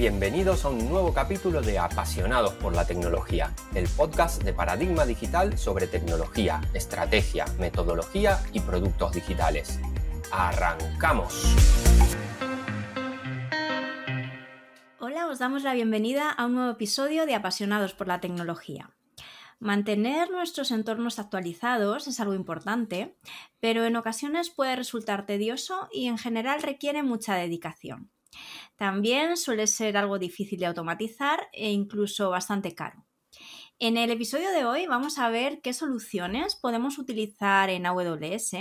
Bienvenidos a un nuevo capítulo de Apasionados por la Tecnología, el podcast de Paradigma Digital sobre tecnología, estrategia, metodología y productos digitales. ¡Arrancamos! Hola, os damos la bienvenida a un nuevo episodio de Apasionados por la Tecnología. Mantener nuestros entornos actualizados es algo importante, pero en ocasiones puede resultar tedioso y en general requiere mucha dedicación. También suele ser algo difícil de automatizar e incluso bastante caro. En el episodio de hoy vamos a ver qué soluciones podemos utilizar en AWS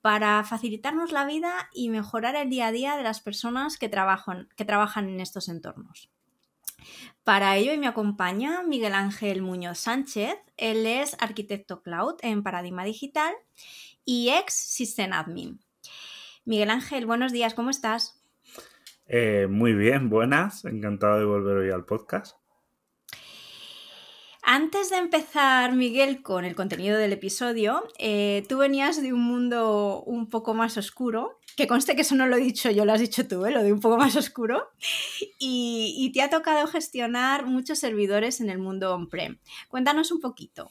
para facilitarnos la vida y mejorar el día a día de las personas que trabajan, que trabajan en estos entornos. Para ello me acompaña Miguel Ángel Muñoz Sánchez. Él es arquitecto cloud en Paradigma Digital y ex System Admin. Miguel Ángel, buenos días, ¿cómo estás? Eh, muy bien, buenas. Encantado de volver hoy al podcast. Antes de empezar, Miguel, con el contenido del episodio, eh, tú venías de un mundo un poco más oscuro, que conste que eso no lo he dicho yo, lo has dicho tú, ¿eh? lo de un poco más oscuro, y, y te ha tocado gestionar muchos servidores en el mundo on-prem. Cuéntanos un poquito,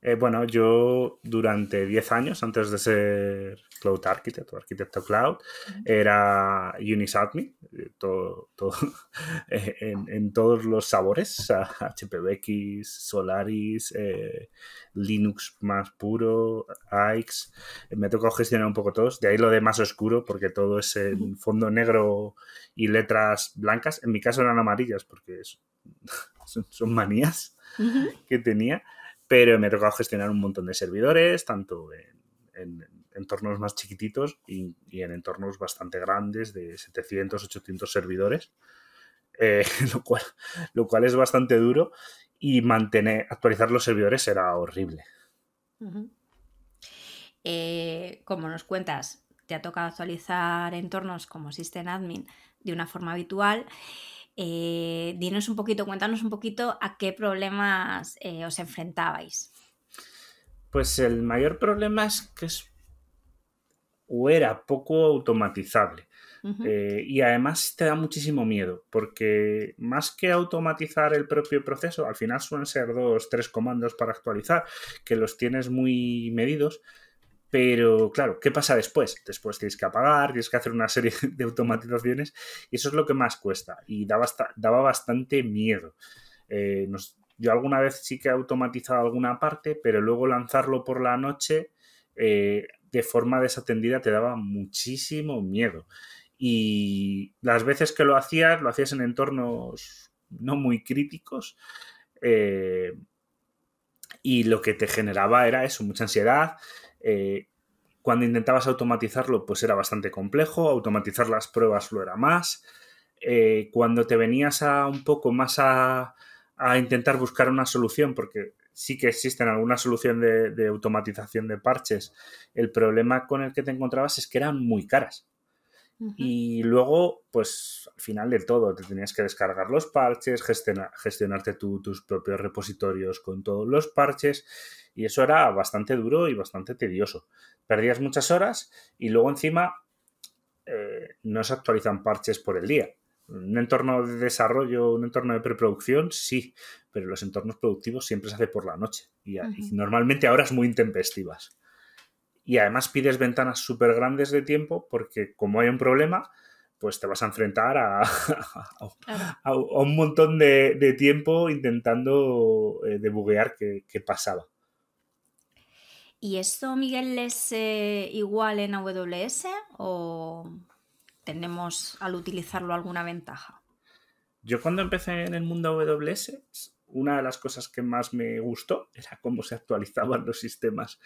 eh, bueno, yo durante 10 años, antes de ser Cloud Architect o Arquitecto Cloud, era Unix Admin, eh, todo, eh, en, todos los sabores, hpvx Solaris, Linux más puro, AIX, me tocó tocado gestionar un poco todos, de ahí lo de más oscuro, porque todo es en fondo negro y letras blancas, en mi caso eran amarillas, porque son, manías que tenía pero me ha tocado gestionar un montón de servidores, tanto en, entornos más chiquititos y, en entornos bastante grandes de 700, 800 servidores, eh, lo, cual, es bastante duro y mantener, actualizar los servidores era horrible. Eh, como nos cuentas, te ha tocado actualizar entornos como System Admin de una forma habitual. Eh, dinos un poquito, cuéntanos un poquito a qué problemas eh, os enfrentabais. Pues el mayor problema es que es o era poco automatizable. Eh, y además te da muchísimo miedo, porque más que automatizar el propio proceso, al final suelen ser dos, tres comandos para actualizar, que los tienes muy medidos, pero claro, ¿qué pasa después? Después tienes que apagar, tienes que hacer una serie de automatizaciones y eso es lo que más cuesta y daba, daba bastante miedo. Eh, yo alguna vez sí que he automatizado alguna parte, pero luego lanzarlo por la noche eh, de forma desatendida te daba muchísimo miedo. Y las veces que lo hacías, lo hacías en entornos no muy críticos. Eh, y lo que te generaba era eso, mucha ansiedad, eh, cuando intentabas automatizarlo, pues era bastante complejo, automatizar las pruebas lo era más. Eh, cuando te venías a un poco más a, intentar buscar una solución, porque sí que existen alguna solución de automatización de parches, el problema con el que te encontrabas es que eran muy caras. Y luego, pues al final de todo, te tenías que descargar los parches, gestionarte tus propios repositorios con todos los parches, y eso era bastante duro y bastante tedioso. Perdías muchas horas y luego encima eh, no se actualizan parches por el día. Un entorno de desarrollo, un entorno de preproducción, sí, pero los entornos productivos siempre se hace por la noche y, y normalmente ahora horas muy intempestivas y además pides ventanas súper grandes de tiempo porque como hay un problema, pues te vas a enfrentar a, a, un montón de, tiempo intentando eh, debuguear qué, pasaba. ¿Y esto, Miguel, es eh, igual en AWS o tenemos al utilizarlo alguna ventaja? Yo cuando empecé en el mundo AWS una de las cosas que más me gustó era cómo se actualizaban los sistemas.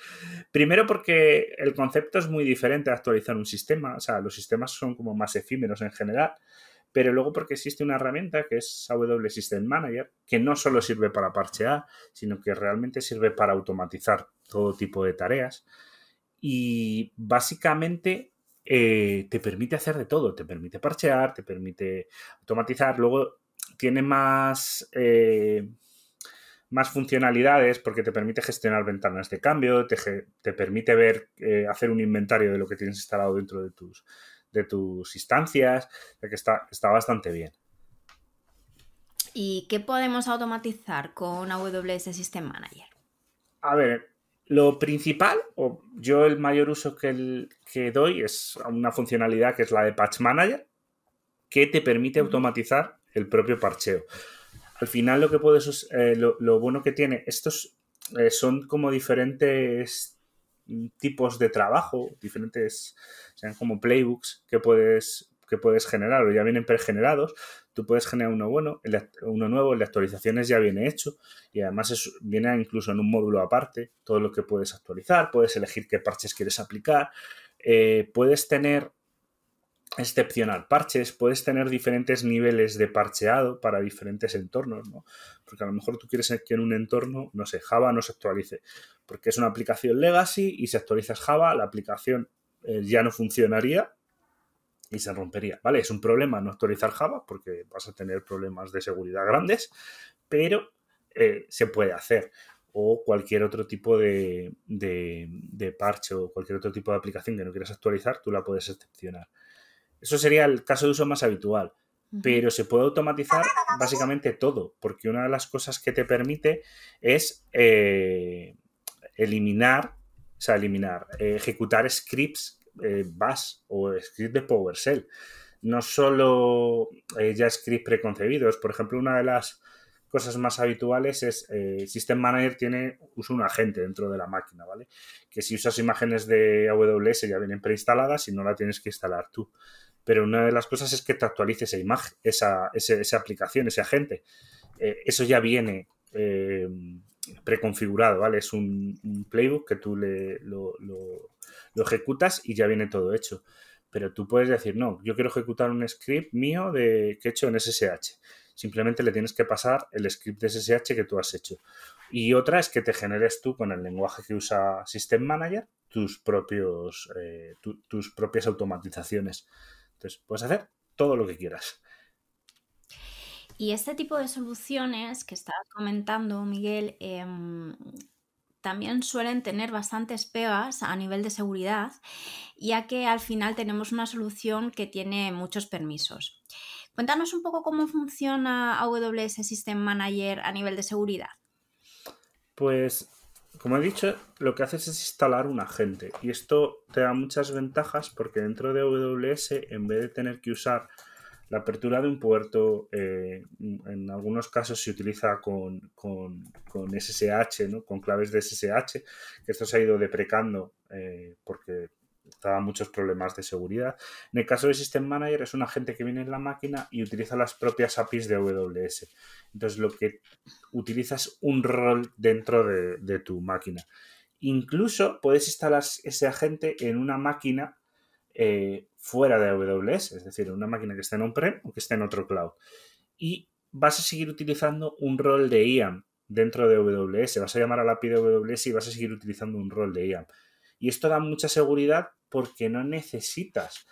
Primero porque el concepto es muy diferente de actualizar un sistema, o sea, los sistemas son como más efímeros en general, pero luego porque existe una herramienta que es W System Manager, que no solo sirve para parchear, sino que realmente sirve para automatizar todo tipo de tareas. Y básicamente eh, te permite hacer de todo, te permite parchear, te permite automatizar, luego tiene más, eh, más funcionalidades porque te permite gestionar ventanas de cambio, te, permite ver, eh, hacer un inventario de lo que tienes instalado dentro de tus, de tus instancias, que está, está bastante bien. ¿Y qué podemos automatizar con AWS System Manager? A ver, lo principal, o yo el mayor uso que, que doy es una funcionalidad que es la de Patch Manager, que te permite automatizar el propio parcheo. Al final lo que puedes, eh, lo, bueno que tiene, estos eh, son como diferentes tipos de trabajo, diferentes, sean como playbooks que puedes, que puedes generar o ya vienen pregenerados. Tú puedes generar uno bueno, uno nuevo, el de actualizaciones ya viene hecho y además es, viene incluso en un módulo aparte todo lo que puedes actualizar, puedes elegir qué parches quieres aplicar, eh, puedes tener excepcional, parches, puedes tener diferentes niveles de parcheado para diferentes entornos, ¿no? Porque a lo mejor tú quieres que en un entorno, no sé, Java no se actualice, porque es una aplicación legacy y si actualizas Java, la aplicación eh, ya no funcionaría y se rompería, ¿vale? Es un problema no actualizar Java porque vas a tener problemas de seguridad grandes, pero eh, se puede hacer o cualquier otro tipo de parche o cualquier otro tipo de aplicación que no quieras actualizar, tú la puedes excepcionar. Eso sería el caso de uso más habitual. Pero se puede automatizar básicamente todo, porque una de las cosas que te permite es eh, eliminar, o sea, eliminar, eh, ejecutar scripts eh, Bash o scripts de PowerShell. No solo eh, ya scripts preconcebidos. Por ejemplo, una de las cosas más habituales es eh, System Manager tiene usa un agente dentro de la máquina, ¿vale? Que si usas imágenes de AWS ya vienen preinstaladas y no la tienes que instalar tú pero una de las cosas es que te actualice esa imagen, esa, aplicación, ese agente. Eh, eso ya viene eh, preconfigurado, ¿vale? Es un, playbook que tú lo, lo, ejecutas y ya viene todo hecho. Pero tú puedes decir, no, yo quiero ejecutar un script mío de, que he hecho en SSH. Simplemente le tienes que pasar el script de SSH que tú has hecho. Y otra es que te generes tú con el lenguaje que usa System Manager tus, propios, eh, tus propias automatizaciones. Entonces, puedes hacer todo lo que quieras. Y este tipo de soluciones que estabas comentando, Miguel, em, también suelen tener bastantes pegas a nivel de seguridad, ya que al final tenemos una solución que tiene muchos permisos. Cuéntanos un poco cómo funciona AWS System Manager a nivel de seguridad. Pues como he dicho, lo que haces es instalar un agente y esto te da muchas ventajas porque dentro de WS en vez de tener que usar la apertura de un puerto, eh, en algunos casos se utiliza con, SSH, ¿no? con claves de SSH, que esto se ha ido deprecando eh, porque Daba muchos problemas de seguridad. En el caso de System Manager es un agente que viene en la máquina y utiliza las propias APIs de AWS. Entonces lo que utilizas un rol dentro de, tu máquina. Incluso puedes instalar ese agente en una máquina eh, fuera de AWS, es decir, en una máquina que esté en on-prem o que esté en otro cloud. Y vas a seguir utilizando un rol de IAM dentro de AWS. Vas a llamar a la API de AWS y vas a seguir utilizando un rol de IAM. Y esto da mucha seguridad porque no necesitas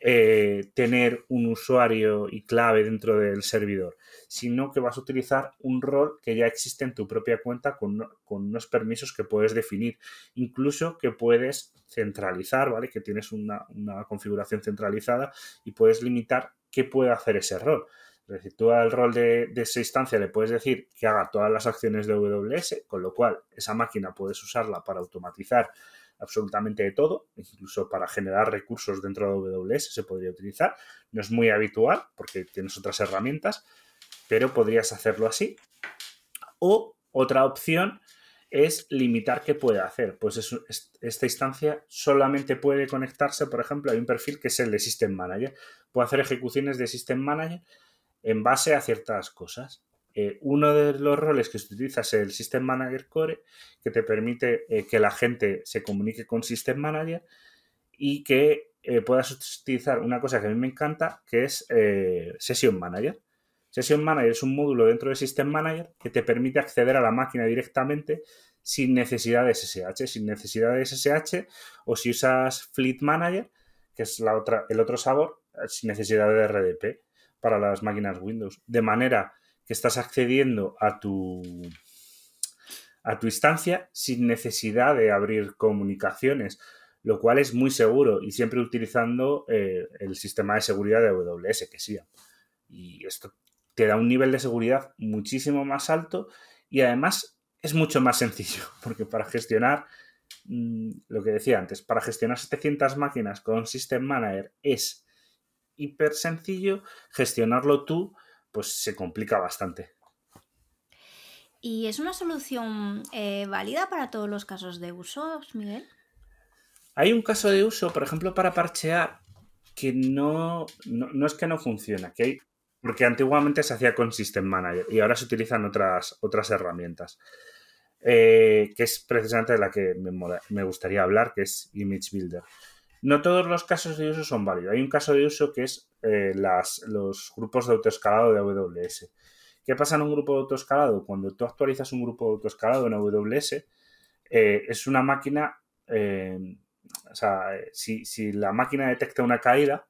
eh, tener un usuario y clave dentro del servidor, sino que vas a utilizar un rol que ya existe en tu propia cuenta con, unos permisos que puedes definir, incluso que puedes centralizar, ¿vale? Que tienes una, configuración centralizada y puedes limitar qué puede hacer ese rol. Es decir, tú al rol de, de, esa instancia le puedes decir que haga todas las acciones de WS, con lo cual esa máquina puedes usarla para automatizar absolutamente de todo, incluso para generar recursos dentro de AWS se podría utilizar. No es muy habitual porque tienes otras herramientas, pero podrías hacerlo así. O otra opción es limitar qué puede hacer. Pues esta instancia solamente puede conectarse, por ejemplo, hay un perfil que es el de System Manager. Puede hacer ejecuciones de System Manager en base a ciertas cosas. Eh, uno de los roles que utilizas es el System Manager Core, que te permite eh, que la gente se comunique con System Manager y que eh, puedas utilizar una cosa que a mí me encanta, que es Session Manager. Session Manager es un módulo dentro de System Manager que te permite acceder a la máquina directamente sin necesidad de SSH. Sin necesidad de SSH o si usas Fleet Manager, que es la otra, el otro sabor, sin necesidad de RDP para las máquinas Windows. De manera que estás accediendo a tu, a tu instancia sin necesidad de abrir comunicaciones, lo cual es muy seguro y siempre utilizando eh, el sistema de seguridad de AWS, que sea Y esto te da un nivel de seguridad muchísimo más alto y además es mucho más sencillo, porque para gestionar, mm, lo que decía antes, para gestionar 700 máquinas con System Manager es hiper sencillo, gestionarlo tú pues se complica bastante. ¿Y es una solución eh, válida para todos los casos de uso, Miguel? Hay un caso de uso, por ejemplo, para parchear, que no, no, es que no funciona, porque antiguamente se hacía con System Manager y ahora se utilizan otras, otras herramientas, eh, que es precisamente de la que me, me gustaría hablar, que es Image Builder. No todos los casos de uso son válidos. Hay un caso de uso que es eh, los grupos de autoescalado de AWS. ¿Qué pasa en un grupo de autoescalado? Cuando tú actualizas un grupo de autoescalado en AWS, eh, es una máquina, eh, o sea, si, la máquina detecta una caída,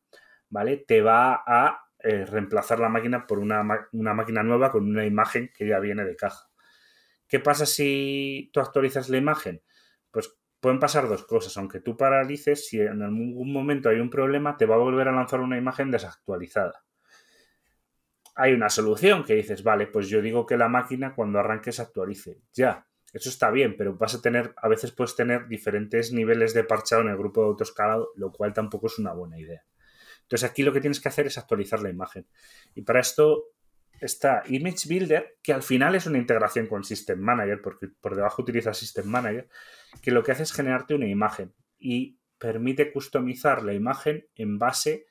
¿vale? Te va a reemplazar la máquina por una, una máquina nueva con una imagen que ya viene de caja. ¿Qué pasa si tú actualizas la imagen? pueden pasar dos cosas. Aunque tú paralices, si en algún momento hay un problema, te va a volver a lanzar una imagen desactualizada. Hay una solución que dices, vale, pues yo digo que la máquina cuando arranque se actualice. Ya, eso está bien, pero vas a tener, a veces puedes tener diferentes niveles de parchado en el grupo de autoescalado, lo cual tampoco es una buena idea. Entonces aquí lo que tienes que hacer es actualizar la imagen. Y para esto está Image Builder, que al final es una integración con System Manager, porque por debajo utiliza System Manager, que lo que hace es generarte una imagen y permite customizar la imagen en base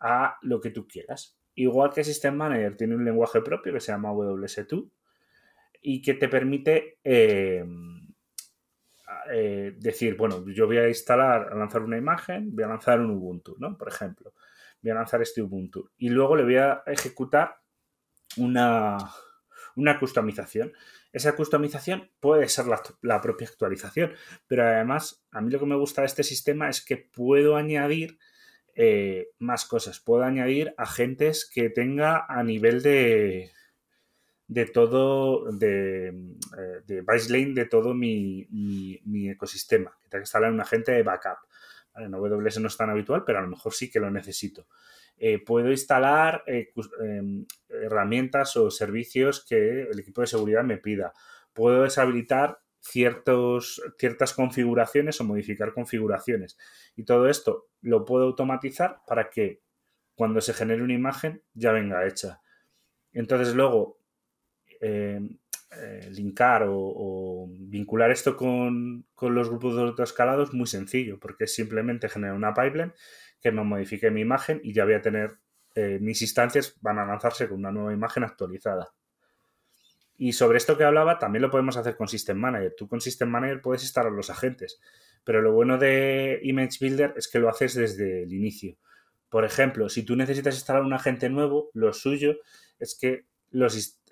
a lo que tú quieras. Igual que System Manager tiene un lenguaje propio que se llama WS2 y que te permite em, eh, decir, bueno, yo voy a instalar, a lanzar una imagen, voy a lanzar un Ubuntu, ¿no? Por ejemplo, voy a lanzar este Ubuntu y luego le voy a ejecutar una, una customización. Esa customización puede ser la, propia actualización, pero además a mí lo que me gusta de este sistema es que puedo añadir eh, más cosas, puedo añadir agentes que tenga a nivel de, de todo, de, eh, de de todo mi, mi, mi ecosistema, que tenga que instalar un agente de backup. En WS no es tan habitual, pero a lo mejor sí que lo necesito. Eh, puedo instalar eh, em, herramientas o servicios que el equipo de seguridad me pida. Puedo deshabilitar ciertos, ciertas configuraciones o modificar configuraciones. Y todo esto lo puedo automatizar para que cuando se genere una imagen ya venga hecha. Entonces luego em, eh, linkar o, vincular esto con, los grupos de escalados muy sencillo, porque simplemente genera una pipeline que me modifique mi imagen y ya voy a tener eh, mis instancias van a lanzarse con una nueva imagen actualizada. Y sobre esto que hablaba, también lo podemos hacer con System Manager. Tú con System Manager puedes instalar los agentes, pero lo bueno de Image Builder es que lo haces desde el inicio. Por ejemplo, si tú necesitas instalar un agente nuevo, lo suyo es que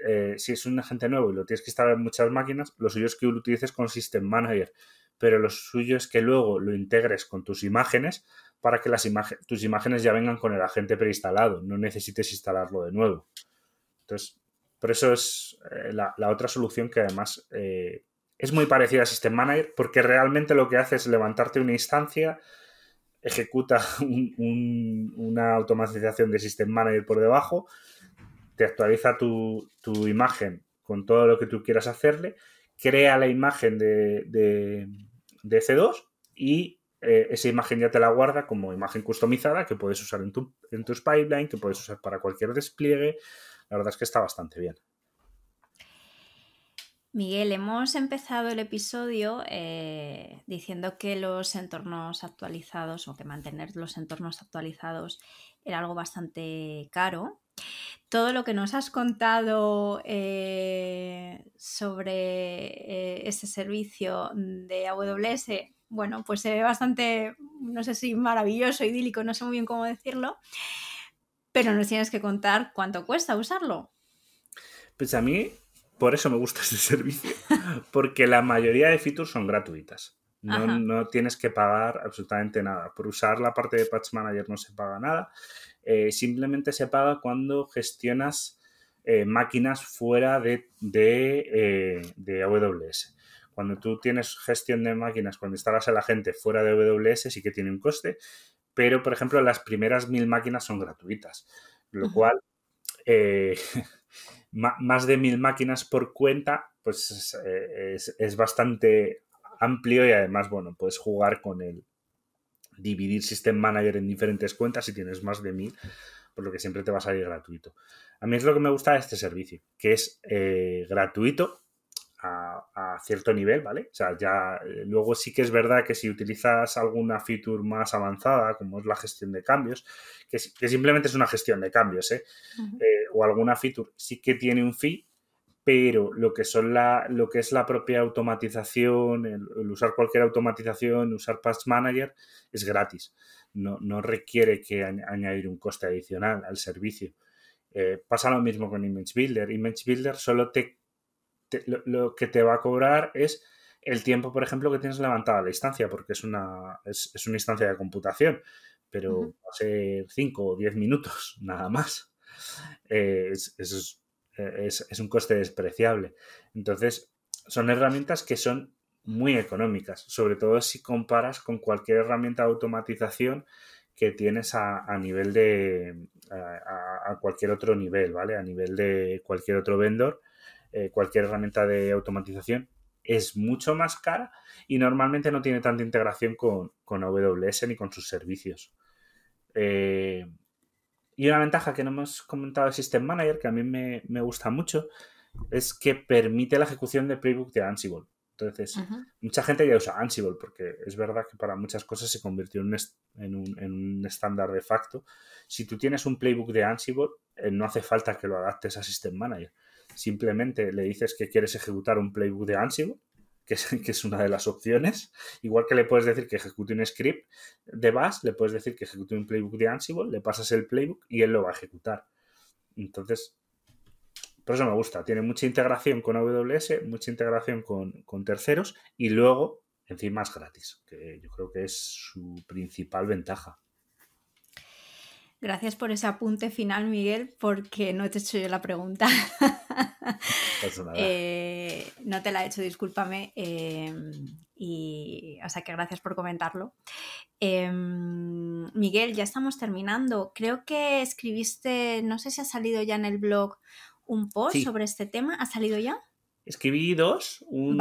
eh, si es un agente nuevo y lo tienes que instalar en muchas máquinas, lo suyo es que lo utilices con System Manager, pero lo suyo es que luego lo integres con tus imágenes para que las tus imágenes ya vengan con el agente preinstalado, no necesites instalarlo de nuevo. Entonces, por eso es eh, la, otra solución que además eh, es muy parecida a System Manager, porque realmente lo que hace es levantarte una instancia, ejecuta una automatización de System Manager por debajo te actualiza tu, imagen con todo lo que tú quieras hacerle, crea la imagen de, C2 y eh, esa imagen ya te la guarda como imagen customizada que puedes usar en, tu, tus pipelines, que puedes usar para cualquier despliegue. La verdad es que está bastante bien. Miguel, hemos empezado el episodio eh, diciendo que los entornos actualizados o que mantener los entornos actualizados era algo bastante caro todo lo que nos has contado eh, sobre eh, ese servicio de AWS, bueno, pues se ve bastante, no sé si maravilloso, idílico, no sé muy bien cómo decirlo, pero nos tienes que contar cuánto cuesta usarlo. Pues a mí, por eso me gusta este servicio, porque la mayoría de features son gratuitas. No, no, tienes que pagar absolutamente nada. Por usar la parte de Patch Manager no se paga nada. Eh, simplemente se paga cuando gestionas eh, máquinas fuera de, eh, AWS. Cuando tú tienes gestión de máquinas, cuando instalas a la gente fuera de AWS, sí que tiene un coste, pero por ejemplo, las primeras mil máquinas son gratuitas, lo cual más de mil máquinas por cuenta, pues es, es bastante amplio y además, bueno, puedes jugar con el, dividir System Manager en diferentes cuentas si tienes más de mil, por lo que siempre te va a salir gratuito. A mí es lo que me gusta de este servicio, que es eh, gratuito a, cierto nivel, ¿vale? O sea, ya eh, luego sí que es verdad que si utilizas alguna feature más avanzada, como es la gestión de cambios, que, simplemente es una gestión de cambios, ¿eh? ¿eh? O alguna feature sí que tiene un fee pero lo que son la, lo que es la propia automatización, el, usar cualquier automatización, usar Patch Manager, es gratis. No, no requiere que añadir un coste adicional al servicio. Eh, pasa lo mismo con Image Builder. Image Builder solo te, lo, que te va a cobrar es el tiempo, por ejemplo, que tienes levantada la instancia, porque es una, es, una instancia de computación, pero hace ser 5 o 10 minutos, nada más. Eh, eso es eh, es, un coste despreciable. Entonces, son herramientas que son muy económicas, sobre todo si comparas con cualquier herramienta de automatización que tienes a, nivel de a, cualquier otro nivel, ¿vale? A nivel de cualquier otro vendor, eh, cualquier herramienta de automatización es mucho más cara y normalmente no tiene tanta integración con, con AWS ni con sus servicios. Eh, y una ventaja que no hemos comentado de System Manager, que a mí me, gusta mucho, es que permite la ejecución de playbook de Ansible. Entonces, mucha gente ya usa Ansible, porque es verdad que para muchas cosas se convirtió en un, en, un, estándar de facto. Si tú tienes un playbook de Ansible, eh, no hace falta que lo adaptes a System Manager. Simplemente le dices que quieres ejecutar un playbook de Ansible que es, una de las opciones. Igual que le puedes decir que ejecute un script de Bash, le puedes decir que ejecute un playbook de Ansible, le pasas el playbook y él lo va a ejecutar. Entonces, por eso me gusta. Tiene mucha integración con AWS, mucha integración con, con terceros y luego, encima, es gratis, que yo creo que es su principal ventaja. Gracias por ese apunte final, Miguel, porque no te he hecho yo la pregunta. Eh, no te la he hecho, discúlpame. Eh, y, o sea que gracias por comentarlo. Eh, Miguel, ya estamos terminando. Creo que escribiste, no sé si ha salido ya en el blog un post sobre este tema. ¿Ha salido ya? Escribí dos, un,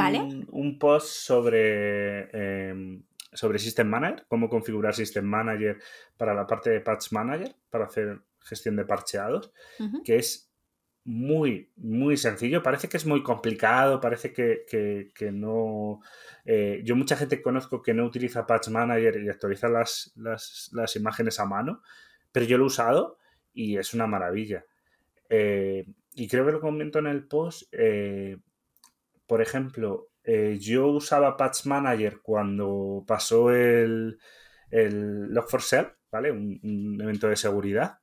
post sobre em, sobre System Manager, cómo configurar System Manager para la parte de Patch Manager, para hacer gestión de parcheados, que es muy, muy sencillo. Parece que es muy complicado, parece que, no... Eh, yo mucha gente conozco que no utiliza Patch Manager y actualiza las, las, imágenes a mano, pero yo lo he usado y es una maravilla. Eh, y creo que lo comento en el post. Eh, por ejemplo, yo usaba Patch Manager cuando pasó el, el Log4Shell, sell vale Un, evento de seguridad.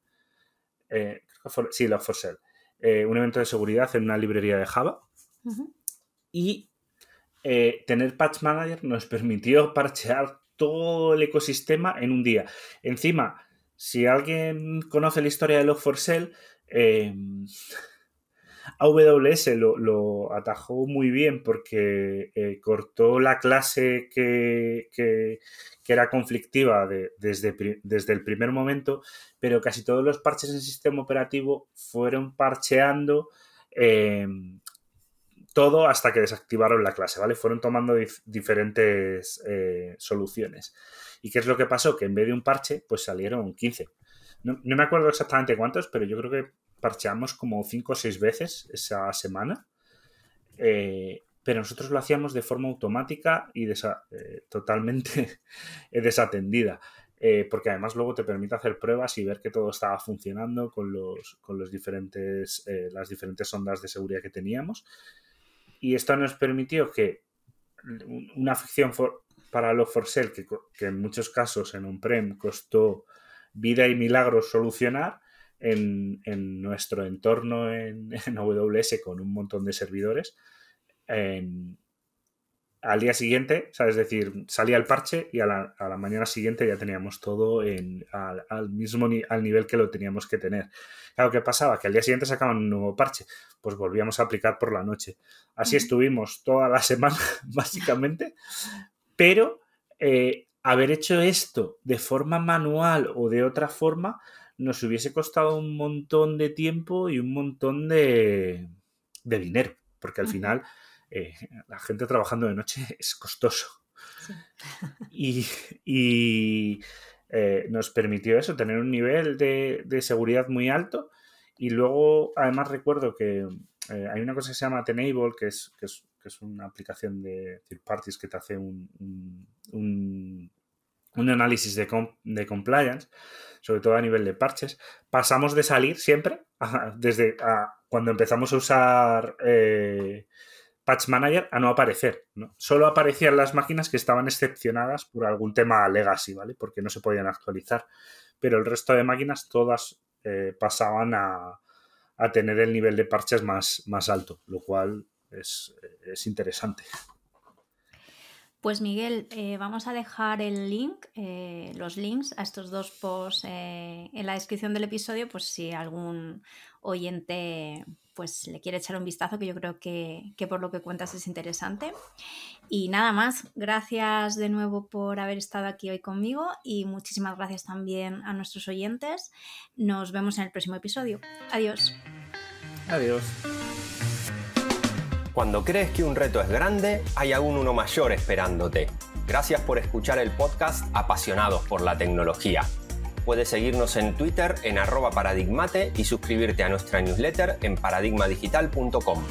creo que sí, log 4 sell eh, un evento de seguridad en una librería de Java. Y eh, tener Patch Manager nos permitió parchear todo el ecosistema en un día. Encima, si alguien conoce la historia de log 4 sell eh, AWS lo, atajó muy bien porque eh, cortó la clase que, era conflictiva desde, desde el primer momento, pero casi todos los parches en el sistema operativo fueron parcheando. Em, todo hasta que desactivaron la clase, ¿vale? Fueron tomando diferentes eh, soluciones. ¿Y qué es lo que pasó? Que en vez de un parche, pues salieron 15. no, me acuerdo exactamente cuántos, pero yo creo que parcheamos como cinco o seis veces esa semana, eh, pero nosotros lo hacíamos de forma automática y eh, totalmente desatendida. Eh, porque además luego te permite hacer pruebas y ver que todo estaba funcionando con, los, con los diferentes, las diferentes ondas de seguridad que teníamos. Y esto nos permitió que una ficción para lo for sale, que, que, en muchos casos en un prem costó vida y milagros solucionar, en, nuestro entorno en, en, AWS con un montón de servidores. al día siguiente, ¿sabes? Es decir, salía el parche y a la, mañana siguiente ya teníamos todo al, mismo al nivel que lo teníamos que tener. Claro, ¿qué pasaba? Que al día siguiente sacaban un nuevo parche, pues volvíamos a aplicar por la noche. Así estuvimos toda la semana, básicamente, pero eh, haber hecho esto de forma manual o de otra forma nos hubiese costado un montón de tiempo y un montón de, de dinero, porque al final eh, la gente trabajando de noche es costoso. Y, eh, nos permitió eso, tener un nivel de, seguridad muy alto. Y luego, además, recuerdo que eh, hay una cosa que se llama Tenable, que es, que es, que es una aplicación de third parties que te hace un un análisis de, compliance, sobre todo a nivel de parches, pasamos de salir siempre, desde cuando empezamos a usar eh, Patch Manager, a no aparecer. Solo aparecían las máquinas que estaban excepcionadas por algún tema legacy, ¿vale? Porque no se podían actualizar. Pero el resto de máquinas todas eh, pasaban a, a, tener el nivel de parches más, más alto, lo cual es, es interesante. Pues Miguel, eh, vamos a dejar el link, eh, los links a estos dos posts eh, en la descripción del episodio, pues si algún oyente pues le quiere echar un vistazo, que yo creo que, que, por lo que cuentas es interesante. Y nada más, gracias de nuevo por haber estado aquí hoy conmigo y muchísimas gracias también a nuestros oyentes. Nos vemos en el próximo episodio. Adiós. Adiós. Cuando crees que un reto es grande, hay aún uno mayor esperándote. Gracias por escuchar el podcast Apasionados por la Tecnología. Puedes seguirnos en Twitter en arroba paradigmate y suscribirte a nuestra newsletter en paradigmadigital.com.